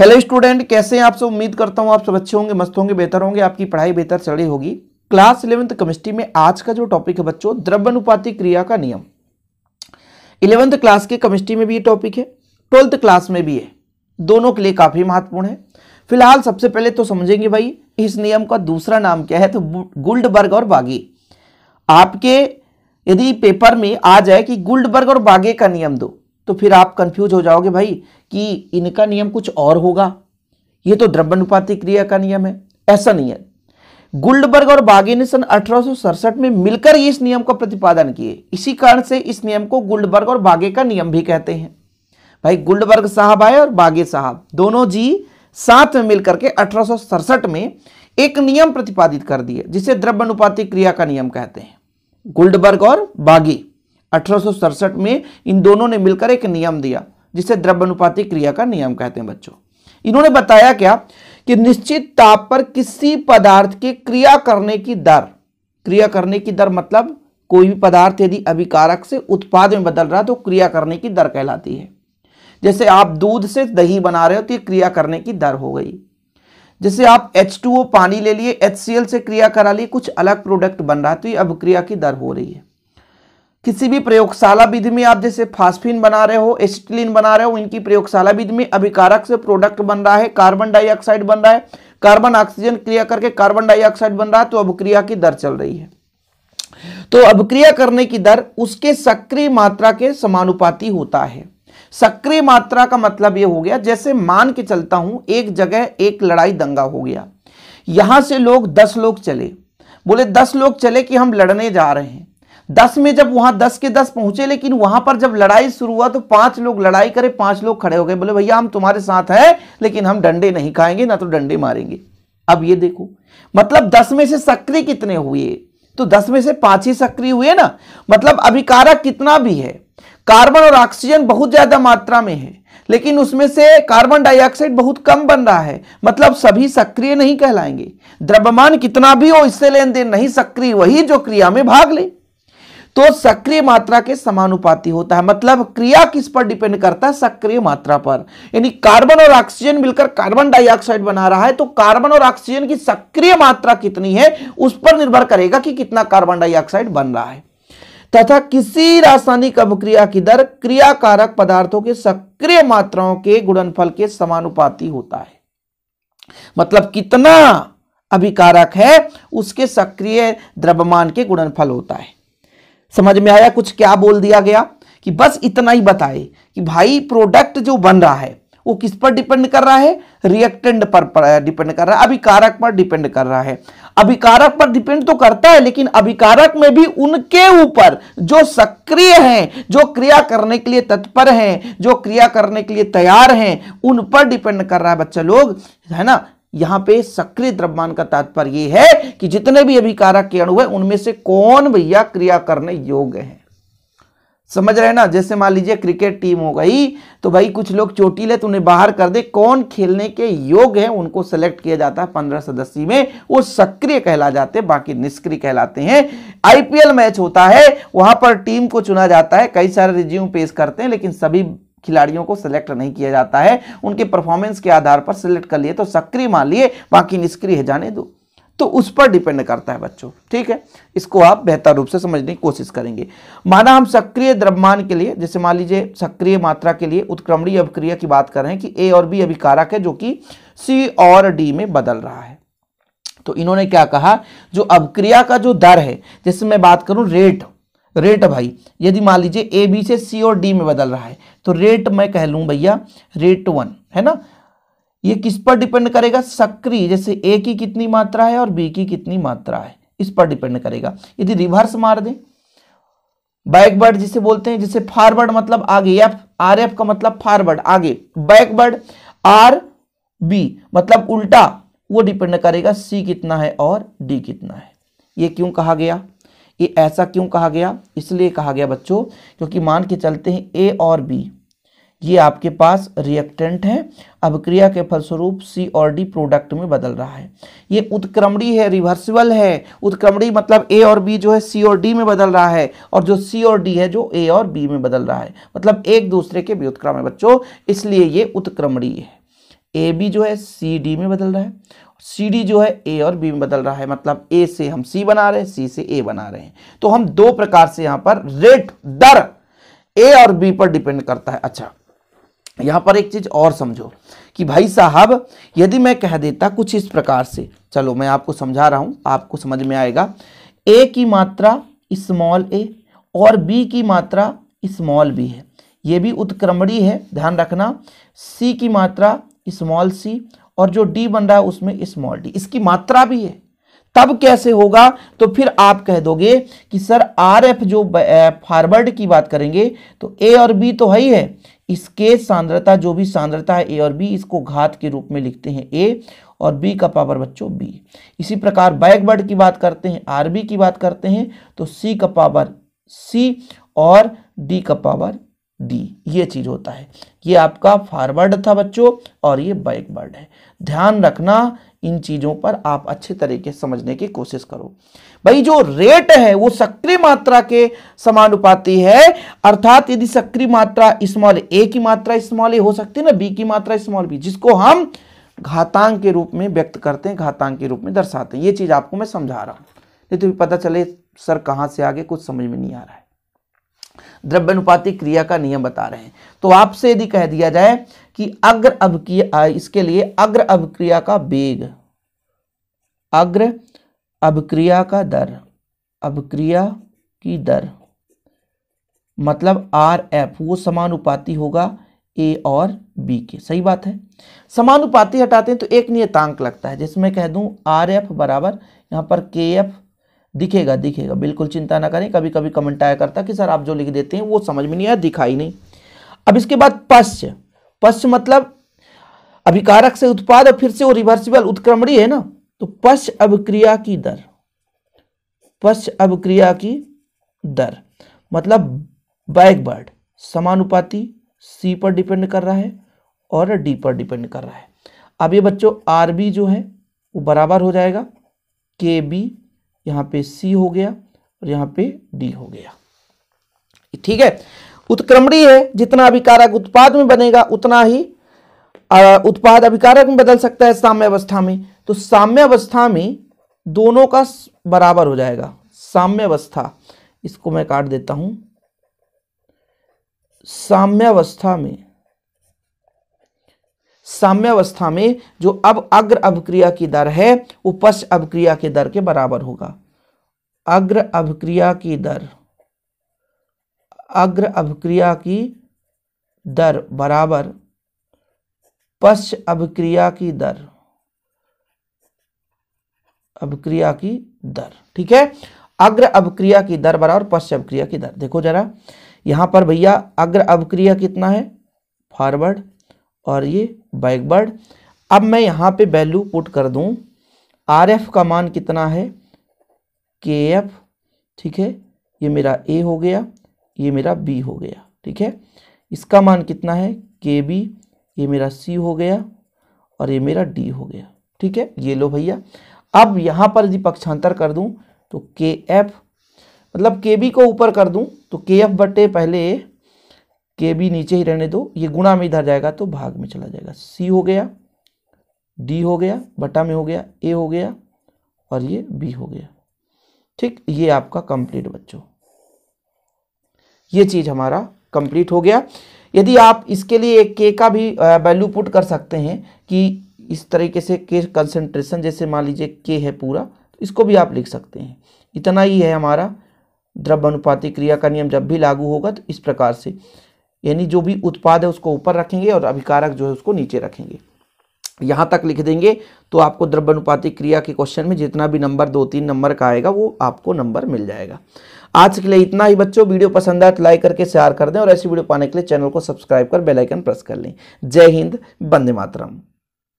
hello student कैसे हैं आप सब उम्मीद करता हूं आप सब अच्छे होंगे मस्त होंगे बेहतर होंगे आपकी पढ़ाई बेहतर चल रही होगी क्लास इलेवंथ केमिस्ट्री में आज का जो टॉपिक है बच्चों द्रव्यनुपाती क्रिया का नियम इलेवंथ क्लास के केमिस्ट्री में भी ये टॉपिक है ट्वेल्थ क्लास में भी है दोनों के लिए काफ़ी महत्वपूर्ण है फिलहाल सबसे पहले तो समझेंगे भाई इस नियम का दूसरा नाम क्या है तो गुल्ड और बागी आपके यदि पेपर में आ जाए कि गुल्ड और बागे का नियम दो तो फिर आप कंफ्यूज हो जाओगे भाई कि इनका नियम कुछ और होगा ये तो द्रव्यनुपाति क्रिया का नियम है ऐसा नहीं है गुल्डबर्ग और बागे ने सन अठारह में मिलकर इस नियम का प्रतिपादन किए इसी कारण से इस नियम को गुल्डबर्ग और बागे का नियम भी कहते हैं भाई गुल्डबर्ग साहब आए और बागे साहब दोनों जी साथ में मिलकर के अठारह में एक नियम प्रतिपादित कर दिए जिसे द्रव्य क्रिया का नियम कहते हैं गुल्डबर्ग और बागी अठारह में इन दोनों ने मिलकर एक नियम दिया जिसे द्रव्यनुपाती क्रिया का नियम कहते हैं बच्चों इन्होंने बताया क्या कि निश्चित ताप पर किसी पदार्थ की क्रिया करने की दर क्रिया करने की दर मतलब कोई भी पदार्थ यदि अभिकारक से उत्पाद में बदल रहा है तो क्रिया करने की दर कहलाती है जैसे आप दूध से दही बना रहे हो तो ये क्रिया करने की दर हो गई जैसे आप H2O पानी ले लिए HCl से क्रिया करा लिए कुछ अलग प्रोडक्ट बन रहा है तो ये अब क्रिया की दर हो रही है किसी भी प्रयोगशाला विधि में आप जैसे फास्फिन बना रहे हो एसिटिलीन बना रहे हो इनकी प्रयोगशाला विधि में अभिकारक से प्रोडक्ट बन रहा है कार्बन डाइऑक्साइड बन रहा है कार्बन ऑक्सीजन क्रिया करके कार्बन डाइऑक्साइड बन रहा है तो अभिक्रिया की दर चल रही है तो अभिक्रिया करने की दर उसके सक्रिय मात्रा के समानुपाती होता है सक्रिय मात्रा का मतलब यह हो गया जैसे मान के चलता हूं एक जगह एक लड़ाई दंगा हो गया यहां से लोग दस लोग चले बोले दस लोग चले कि हम लड़ने जा रहे हैं दस में जब वहां दस के दस पहुंचे लेकिन वहां पर जब लड़ाई शुरू हुआ तो पांच लोग लड़ाई करे पांच लोग खड़े हो गए बोले भैया हम तुम्हारे साथ हैं लेकिन हम डंडे नहीं खाएंगे ना तो डंडे मारेंगे अब ये देखो मतलब दस में से सक्रिय कितने हुए तो दस में से पांच ही सक्रिय हुए ना मतलब अभिकारक कितना भी है कार्बन और ऑक्सीजन बहुत ज्यादा मात्रा में है लेकिन उसमें से कार्बन डाइऑक्साइड बहुत कम बन रहा है मतलब सभी सक्रिय नहीं कहलाएंगे द्रव्यमान कितना भी हो इससे लेन देन नहीं सक्रिय वही जो क्रिया में भाग ले तो सक्रिय मात्रा के समानुपाती होता है मतलब क्रिया किस पर डिपेंड करता है सक्रिय मात्रा पर यानी कार्बन और ऑक्सीजन मिलकर कार्बन डाइऑक्साइड बना रहा है तो कार्बन और ऑक्सीजन की सक्रिय मात्रा कितनी है उस पर निर्भर करेगा कि कितना कार्बन डाइऑक्साइड बन रहा है तथा किसी रासायनिक अभिक्रिया की दर क्रियाकारक पदार्थों के सक्रिय मात्राओं के गुणनफल के समानुपाती होता है मतलब कितना अभिकारक है उसके सक्रिय द्रव्यमान के गुणनफल होता है समझ में आया कुछ क्या बोल दिया गया कि बस इतना ही बताए कि भाई प्रोडक्ट जो बन रहा है वो किस पर डिपेंड कर रहा है रिएक्टेंट पर डिपेंड कर रहा है अभिकारक पर डिपेंड कर रहा है अभिकारक पर डिपेंड तो करता है लेकिन अभिकारक में भी उनके ऊपर जो सक्रिय हैं जो क्रिया करने के लिए तत्पर हैं जो क्रिया करने के लिए तैयार हैं उन पर डिपेंड कर रहा है बच्चा लोग है ना यहां पे सक्रिय द्रव्यमान का तात्पर्य यह है कि जितने भी अभिकारक के अणु है उनमें से कौन भैया क्रिया करने योग्य है समझ रहे ना जैसे मान लीजिए क्रिकेट टीम हो गई तो भाई कुछ लोग चोटी ले तो उन्हें बाहर कर दे कौन खेलने के योग्य है उनको सेलेक्ट किया जाता है पंद्रह सदस्य में वो सक्रिय कहला जाते हैं बाकी निष्क्रिय कहलाते हैं आईपीएल मैच होता है वहां पर टीम को चुना जाता है कई सारे रिज्यूम पेश करते हैं लेकिन सभी खिलाड़ियों को सिलेक्ट नहीं किया जाता है उनके परफॉर्मेंस के आधार पर सिलेक्ट कर लिए तो सक्रिय मान लिए बाकी निष्क्रिय है जाने दो तो उस पर डिपेंड करता है बच्चों ठीक है इसको आप बेहतर रूप से समझने की कोशिश करेंगे माना हम सक्रिय द्रव्यमान के लिए जैसे मान लीजिए सक्रिय मात्रा के लिए उत्क्रमणीय अभिक्रिया की बात कर रहे हैं कि ए और बी अभिकारक है जो कि सी और डी में बदल रहा है तो इन्होंने क्या कहा जो अभिक्रिया का जो दर है जैसे मैं बात करूं रेट रेट भाई यदि मान लीजिए ए बी से सी और डी में बदल रहा है तो रेट मैं कह लूँ भैया रेट वन है ना ये किस पर डिपेंड करेगा सक्रिय जैसे ए की कितनी मात्रा है और बी की कितनी मात्रा है इस पर डिपेंड करेगा यदि रिवर्स मार दें बैकवर्ड जिसे बोलते हैं जिसे फॉरवर्ड मतलब आगे एफ आर एफ का मतलब फॉरवर्ड आगे बैकवर्ड आर बी मतलब उल्टा वो डिपेंड करेगा सी कितना है और डी कितना है ये क्यों कहा गया ये ऐसा क्यों कहा गया इसलिए कहा गया बच्चों क्योंकि मान के चलते हैं ए और बी ये आपके पास रिएक्टेंट है अब क्रिया के फलस्वरूप सी और डी प्रोडक्ट में बदल रहा है ये उत्क्रमणी है रिवर्सिबल है उत्क्रमणी मतलब ए और बी जो है सी और डी में बदल रहा है और जो सी और डी है जो ए और बी में बदल रहा है मतलब एक दूसरे के व्युत्क्रम है बच्चों इसलिए ये उत्क्रमणी है ए बी जो है सी डी में बदल रहा है सी डी जो है ए और बी में बदल रहा है मतलब ए से हम सी बना रहे हैं सी से ए बना रहे हैं तो हम दो प्रकार से यहां पर रेट दर ए और बी पर डिपेंड करता है अच्छा यहां पर एक चीज और समझो कि भाई साहब यदि मैं कह देता कुछ इस प्रकार से चलो मैं आपको समझा रहा हूं आपको समझ में आएगा ए की मात्रा स्मॉल ए और बी की मात्रा स्मॉल बी है ये भी उत्क्रमणी है ध्यान रखना सी की मात्रा स्मॉल सी और जो डी बन रहा है उसमें स्मॉल डी इसकी मात्रा भी है तब कैसे होगा तो फिर आप कह दोगे कि सर आर एफ जो फॉरवर्ड की बात करेंगे तो ए और बी तो है ही है इसके सांद्रता जो भी सांद्रता है ए और बी इसको घात के रूप में लिखते हैं ए और बी का पावर बच्चों बी इसी प्रकार बैकवर्ड की बात करते हैं आर बी की बात करते हैं तो सी का पावर सी और डी का पावर डी ये चीज होता है ये आपका फॉरवर्ड था बच्चों और ये बैकवर्ड है ध्यान रखना इन चीजों पर आप अच्छे तरीके समझने की कोशिश करो भाई जो रेट है वो सक्रिय मात्रा के समानुपाती है अर्थात यदि सक्रिय मात्रा स्मॉल ए की मात्रा स्मॉल ए हो सकती है ना बी की मात्रा स्मॉल बी जिसको हम घातांक के रूप में व्यक्त करते हैं घातांक के रूप में दर्शाते हैं ये चीज आपको मैं समझा रहा हूं नहीं तो पता चले सर कहां से आगे कुछ समझ में नहीं आ रहा है द्रव्यनुपाती क्रिया का नियम बता रहे हैं तो आपसे यदि कह दिया जाए कि अग्र अब इसके लिए अग्र अभिक्रिया का वेग अग्र अभिक्रिया का दर अभिक्रिया की दर मतलब आर एफ वो समानुपाती होगा ए और बी के सही बात है समानुपाती हटाते हैं तो एक नियतांक लगता है जिसमें कह दूं आर एफ बराबर यहां पर के एफ दिखेगा दिखेगा बिल्कुल चिंता ना करें कभी कभी कमेंट आया करता कि सर आप जो लिख देते हैं वो समझ में नहीं आया दिखाई नहीं अब इसके बाद पश्च पश्च मतलब अभिकारक से उत्पाद और फिर से वो रिवर्सिबल उत्क्रमणी है ना तो पश्च अभिक्रिया की दर पश्च अभिक्रिया की दर मतलब बैकवर्ड समानुपाति सी पर डिपेंड कर रहा है और डी पर डिपेंड कर रहा है अब ये बच्चों आर जो है वो बराबर हो जाएगा के बी यहाँ पे सी हो गया और यहाँ पे डी हो गया ठीक है उत्क्रमणीय है जितना अभिकारक उत्पाद में बनेगा उतना ही उत्पाद अभिकारक में बदल सकता है साम्य अवस्था में तो साम्य अवस्था में दोनों का बराबर हो जाएगा साम्य अवस्था इसको मैं काट देता हूं अवस्था में साम्यावस्था में जो अब अग्र अभिक्रिया की दर है वो पश्च अभिक्रिया के दर के बराबर होगा अग्र अभिक्रिया की दर अग्र अभिक्रिया की दर बराबर पश्च अभिक्रिया की दर अभिक्रिया की दर ठीक है अग्र अभिक्रिया की दर बराबर पश्च अभिक्रिया की दर देखो जरा यहां पर भैया अग्र अभिक्रिया कितना है फॉरवर्ड और ये बैकवर्ड अब मैं यहाँ पे वैल्यू पुट कर दूँ आर एफ का मान कितना है के एफ ठीक है ये मेरा ए हो गया ये मेरा बी हो गया ठीक है इसका मान कितना है के बी ये मेरा सी हो गया और ये मेरा डी हो गया ठीक है ये लो भैया अब यहाँ पर यदि पक्षांतर कर दूँ तो के एफ मतलब के बी को ऊपर कर दूँ तो के एफ बटे पहले ए के भी नीचे ही रहने दो ये गुणा में इधर जाएगा तो भाग में चला जाएगा सी हो गया डी हो गया बटा में हो गया ए हो गया और ये बी हो गया ठीक ये आपका कंप्लीट बच्चों ये चीज हमारा कंप्लीट हो गया यदि आप इसके लिए एक के का भी वैल्यू पुट कर सकते हैं कि इस तरीके से के कंसेंट्रेशन जैसे मान लीजिए के है पूरा तो इसको भी आप लिख सकते हैं इतना ही है हमारा द्रव्य अनुपातिक क्रिया का नियम जब भी लागू होगा तो इस प्रकार से यानी जो भी उत्पाद है उसको ऊपर रखेंगे और अभिकारक जो है उसको नीचे रखेंगे यहाँ तक लिख देंगे तो आपको द्रव्यनुपाती क्रिया के क्वेश्चन में जितना भी नंबर दो तीन नंबर का आएगा वो आपको नंबर मिल जाएगा आज के लिए इतना ही बच्चों वीडियो पसंद आए तो लाइक करके शेयर कर दें और ऐसी वीडियो पाने के लिए चैनल को सब्सक्राइब कर बेलाइकन प्रेस कर लें जय हिंद बंदे मातरम